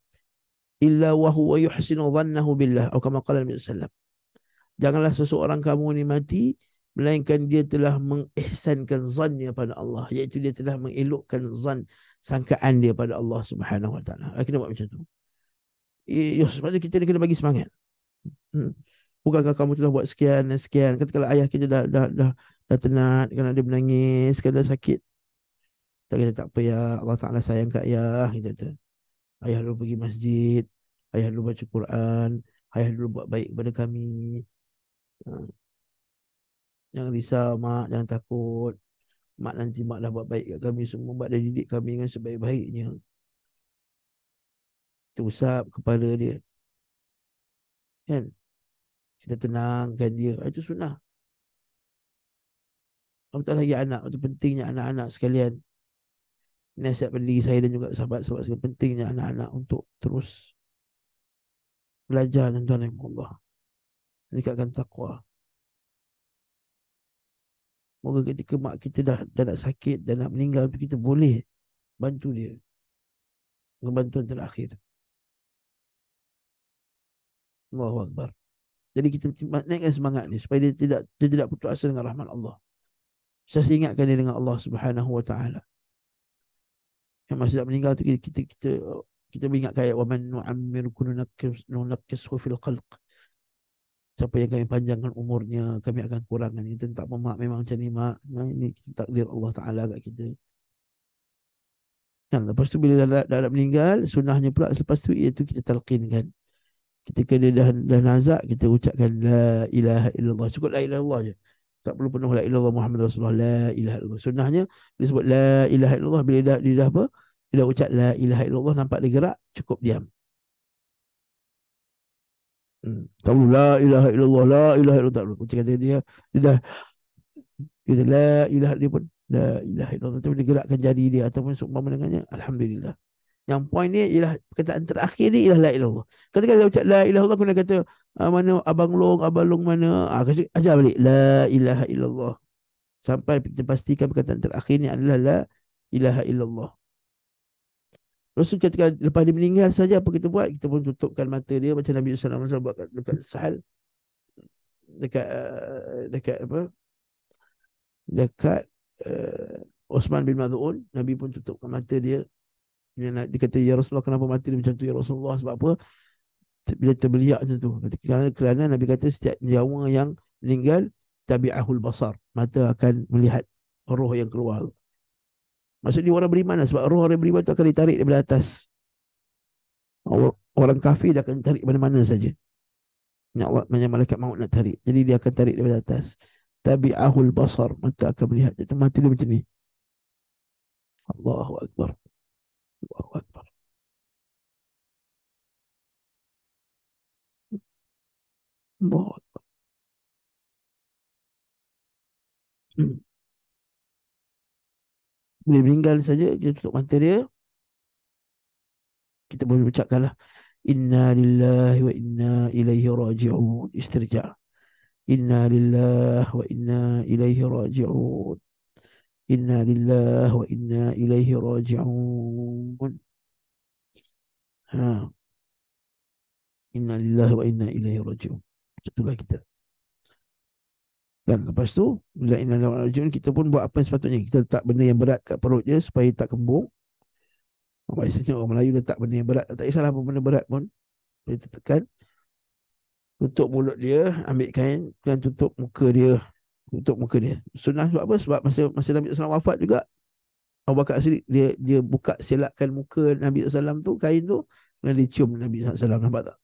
Speaker 1: illa wa huwa yuhsinu dhannahu billah atau kama qala Nabi SAW. Janganlah seseorang kamu ini mati melainkan dia telah mengihsankan zannya pada Allah. Iaitu dia telah mengelukkan zann sangkaan dia pada Allah Subhanahu Wa Taala. Kita buat macam tu. Ya, ya sebab kita kena bagi semangat. Hmm. Bukankah kamu telah buat sekian dan sekian? kalau ayah kita dah dah dah dah tenat kerana dia menangis, kerana sakit. Tak kata tak apa ya, Allah Taala sayang kat ayah kita tu. Ayah dulu pergi masjid, ayah dulu baca Quran, ayah dulu buat baik kepada kami. Hmm. Jangan risau mak, jangan takut. Mak nanti maklah buat baik kat kami semua. Mak dah didik kami dengan sebaik-baiknya. Kita usap kepala dia. Kan? Kita tenangkan dia. Ah, itu sunnah. Kamu tak lagi anak. Itu pentingnya anak-anak sekalian. Nasihat pada diri saya dan juga sahabat-sahabat sekalian. Pentingnya anak-anak untuk terus belajar dan tuan-tuan Allah. Dekatkan taqwa. Moga ketika mak kita dah, dah nak sakit Dah nak meninggal Kita boleh Bantu dia Dengan bantuan terakhir Allahu Akbar Jadi kita naikkan semangat ni Supaya dia tidak dia tidak putus asa dengan rahmat Allah Saya ingatkan dia dengan Allah Subhanahu wa ta'ala Yang masih tak meninggal tu Kita kita kita, kita mengingatkan ayat Wa man nu'amir kununakis Nunakis hufil qalq siapa yang kami panjangkan umurnya kami akan kurangkan itu tak apa memang macam ni mak nah, ini takdir Allah Taala kat kita kan lepas tu bila dah, dah, meninggal sunnahnya pula selepas tu iaitu kita talqinkan ketika dia dah dah nazak kita ucapkan la ilaha illallah cukup la ilaha illallah je tak perlu penuh la ilaha illallah Muhammad Rasulullah la ilaha illallah sunnahnya dia sebut la ilaha illallah bila dah dia dah apa bila dah ucap la ilaha illallah nampak dia gerak cukup diam Tahu la ilaha illallah la ilaha illallah tak cakap dia dia dah kita la ilaha dia pun la ilaha illallah tapi digerakkan jadi jari dia ataupun seumpama dengannya alhamdulillah yang poin ni ialah perkataan terakhir ni ialah la ilallah. Katakan dia ucap la ilallah guna kata ah, mana abang long abang long mana ah kasi, ajar balik la ilaha illallah. Sampai kita pastikan perkataan terakhir ni adalah la ilaha illallah. Rasul ketika lepas dia meninggal saja apa kita buat? Kita pun tutupkan mata dia macam Nabi Sallallahu Alaihi Wasallam buat dekat sahal dekat eh, dekat apa? Dekat uh, Osman bin Mazun, Nabi pun tutupkan mata dia. Dia, dia kata ya Rasulullah kenapa mata dia macam tu ya Rasulullah sebab apa? Bila terbeliak macam tu. Kerana, kerana Nabi kata setiap nyawa yang meninggal tabi'ahul basar. Mata akan melihat roh yang keluar. Maksudnya orang beriman lah. Sebab roh orang beriman tu akan ditarik daripada atas. Orang kafir dia akan tarik mana-mana saja. Ya Allah, macam malaikat maut nak tarik. Jadi dia akan tarik daripada atas. Tapi ahul basar. Mata akan melihat. Dia mati dia macam ni. Allahu Akbar. Allahu Akbar. Allahu Akbar. Hmm boleh meninggal saja kita tutup mata dia kita boleh ucapkanlah inna lillahi wa inna ilaihi raji'un istirja inna lillahi wa inna ilaihi raji'un inna lillahi wa inna ilaihi raji'un ha inna lillahi wa inna ilaihi raji'un itulah kita dan lepas tu bila inna lawan kita pun buat apa yang sepatutnya. Kita letak benda yang berat kat perut je supaya tak kembung. Maksudnya orang Melayu letak benda yang berat. Tak kisahlah apa benda berat pun. Boleh tertekan. Tutup mulut dia. Ambil kain. Dan tutup muka dia. Tutup muka dia. Sunnah sebab apa? Sebab masa, masa Nabi SAW wafat juga. Abu Bakar Asri, dia dia buka selakkan muka Nabi SAW tu. Kain tu. Dan dia cium Nabi SAW. Nampak tak?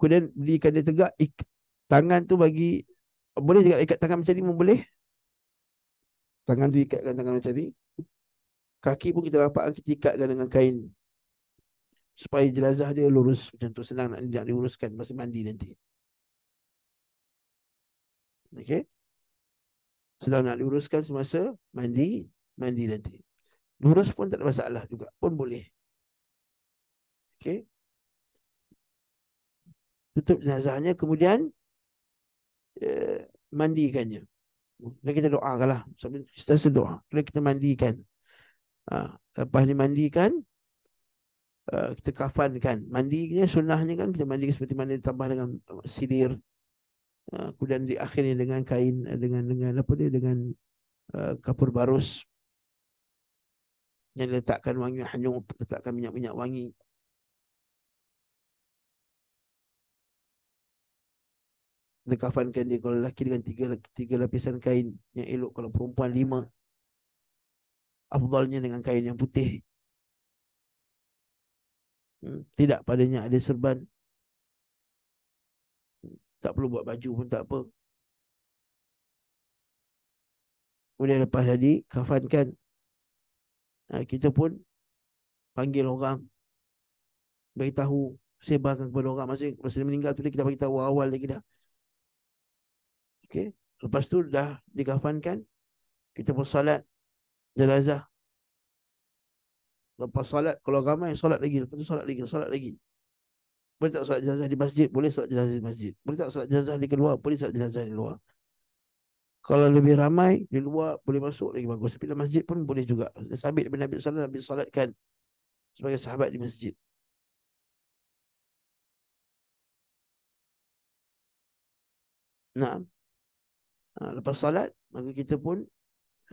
Speaker 1: Kemudian belikan dia tegak. Ik, tangan tu bagi boleh juga ikat tangan macam ni pun boleh. Tangan tu ikat ikatkan tangan macam ni. Kaki pun kita dapat kita ikat dengan kain. Supaya jelazah dia lurus macam tu. Senang nak, nak diuruskan masa mandi nanti. Okay. Senang nak diuruskan semasa mandi. Mandi nanti. Lurus pun tak ada masalah juga. Pun boleh. Okay. Tutup jelazahnya. Kemudian. Eh, mandikannya. Dan kita doakanlah. Sambil kita sedoa. Kena kita mandikan. Ha, lepas ni mandikan. Uh, kita kafankan. Mandinya sunnahnya kan. Kita mandi seperti mana ditambah dengan sidir. Uh, ha, kemudian di akhirnya dengan kain. Dengan dengan apa dia. Dengan uh, kapur barus. Yang letakkan wangi hanyut. Letakkan minyak-minyak wangi. dia kafankan dia kalau lelaki dengan tiga, tiga lapisan kain yang elok kalau perempuan lima afdalnya dengan kain yang putih hmm, tidak padanya ada serban hmm, tak perlu buat baju pun tak apa kemudian lepas tadi kafankan ha, kita pun panggil orang beritahu sebarkan kepada orang masa, masa dia meninggal tu dia kita beritahu awal lagi dah Okey. Lepas tu dah dikafankan. Kita pun salat jenazah. Lepas salat, kalau ramai, salat lagi. Lepas tu salat lagi, salat lagi. Boleh tak salat jenazah di masjid? Boleh salat jenazah di masjid. Boleh tak salat jenazah di luar? Boleh salat jenazah di luar. Kalau lebih ramai, di luar boleh masuk lagi bagus. Tapi di masjid pun boleh juga. Sabit Nabi Nabi Salat, Nabi Salatkan sebagai sahabat di masjid. Nah. Ah, lepas salat maka kita pun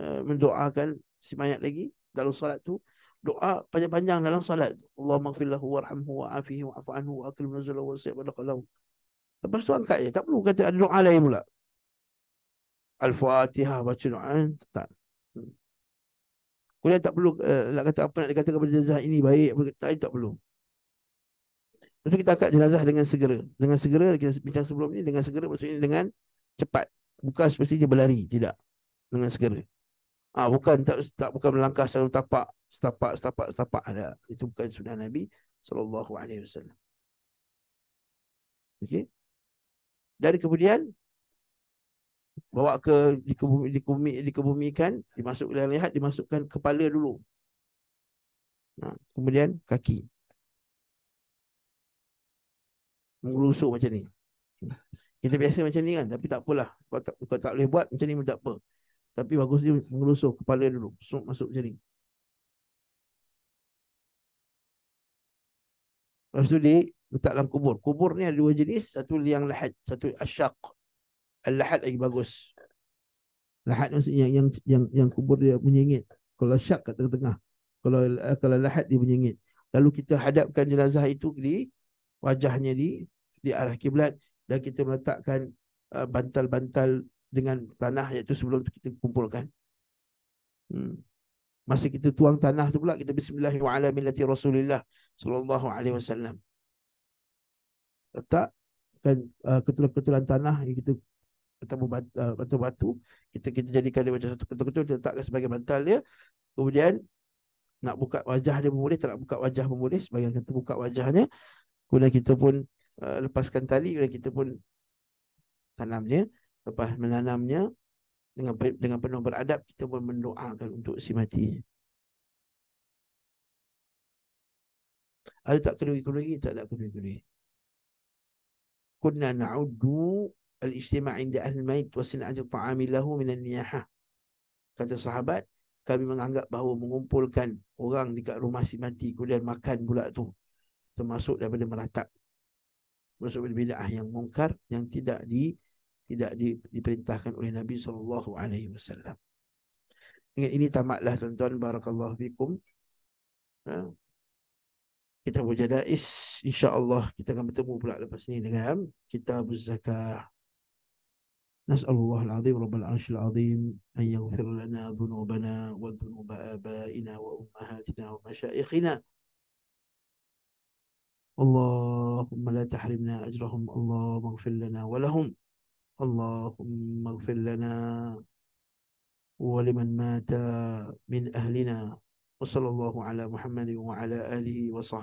Speaker 1: uh, mendoakan si mayat lagi dalam salat tu doa panjang-panjang dalam salat tu Allahumma ighfirlahu warhamhu wa'afihi wa'fu anhu wa'akil nuzulahu wasi' barakallahu lepas tu angkat je tak perlu kata ada doa lain pula Al-Fatihah baca doa eh, tak hmm. Kemudian tak perlu eh, nak uh, kata apa nak kata kepada jenazah ini baik apa tak tak perlu. Itu kita angkat jenazah dengan segera. Dengan segera kita bincang sebelum ini dengan segera maksudnya dengan cepat bukan dia berlari tidak dengan segera ah ha, bukan tak, tak bukan melangkah satu tapak setapak setapak setapak ada itu bukan sunnah nabi sallallahu alaihi wasallam okey dari kemudian bawa ke dikubumi dikubumi dikubumikan dimasukkan dalam lihat dimasukkan kepala dulu ha, kemudian kaki mengurusuk macam ni kita biasa macam ni kan tapi tak apalah. Kau tak, kau tak boleh buat macam ni pun tak apa. Tapi bagus dia mengelusuh kepala dulu. Masuk masuk macam ni. Lepas tu dia letak dalam kubur. Kubur ni ada dua jenis. Satu liang lahat, Satu asyak. Al-lahad lagi bagus. Lahat maksudnya yang, yang, yang, yang kubur dia menyengit. Kalau asyak kat tengah-tengah. Kalau eh, kalau lahat dia menyengit. Lalu kita hadapkan jenazah itu di wajahnya di di arah kiblat dan kita meletakkan uh, bantal-bantal dengan tanah iaitu sebelum kita kumpulkan. Hmm. Masa kita tuang tanah tu pula kita bismillahirrahmanirrahim Rasulullah sallallahu alaihi wasallam. Letak kan uh, ketulan-ketulan tanah yang kita atau uh, batu-batu kita kita jadikan dia macam satu ketul-ketul kita letakkan sebagai bantal dia. Kemudian nak buka wajah dia pun boleh, tak nak buka wajah pun boleh. Sebagian kata buka wajahnya. Kemudian kita pun Uh, lepaskan tali dan kita pun tanamnya lepas menanamnya dengan dengan penuh beradab kita pun mendoakan untuk si mati ada tak kenduri-kenduri tak ada kenduri-kenduri kunna na'uddu al-ijtima' inda ahli mayit wa sin'at at-ta'am lahu min al niyaha kata sahabat kami menganggap bahawa mengumpulkan orang dekat rumah si mati kemudian makan pula tu termasuk daripada meratap masuk pada bid'ah yang mungkar yang tidak di tidak di, diperintahkan oleh Nabi sallallahu alaihi wasallam. Dengan ini tamatlah tuan-tuan barakallahu fikum. Ha? Kita berjadais insya-Allah kita akan bertemu pula lepas ini dengan kitab zakah. نسأل الله العظيم رب العرش العظيم أن يغفر لنا ذنوبنا وذنوب آبائنا وأمهاتنا ومشائخنا اللهم لا تحرمنا أجرهم اللهم اغفر لنا ولهم اللهم اغفر لنا ولمن مات من أهلنا وصلى الله على محمد وعلى آله وصحبه